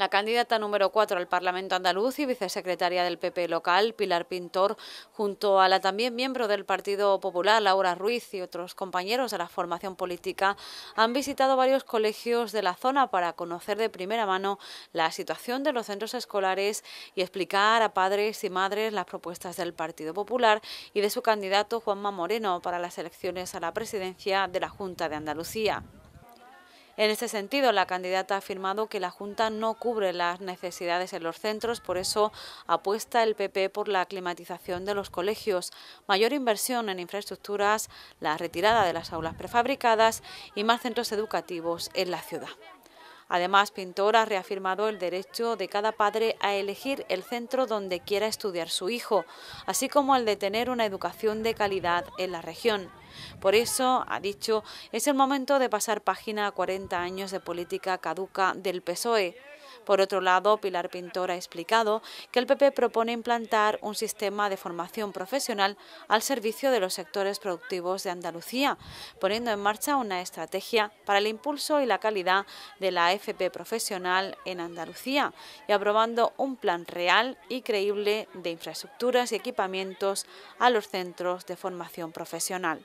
La candidata número cuatro al Parlamento andaluz y vicesecretaria del PP local, Pilar Pintor, junto a la también miembro del Partido Popular, Laura Ruiz, y otros compañeros de la formación política, han visitado varios colegios de la zona para conocer de primera mano la situación de los centros escolares y explicar a padres y madres las propuestas del Partido Popular y de su candidato Juanma Moreno para las elecciones a la presidencia de la Junta de Andalucía. En este sentido, la candidata ha afirmado que la Junta no cubre las necesidades en los centros, por eso apuesta el PP por la climatización de los colegios, mayor inversión en infraestructuras, la retirada de las aulas prefabricadas y más centros educativos en la ciudad. Además, Pintor ha reafirmado el derecho de cada padre a elegir el centro donde quiera estudiar su hijo, así como el de tener una educación de calidad en la región. Por eso, ha dicho, es el momento de pasar página a 40 años de política caduca del PSOE. Por otro lado, Pilar Pintor ha explicado que el PP propone implantar un sistema de formación profesional al servicio de los sectores productivos de Andalucía, poniendo en marcha una estrategia para el impulso y la calidad de la FP profesional en Andalucía y aprobando un plan real y creíble de infraestructuras y equipamientos a los centros de formación profesional.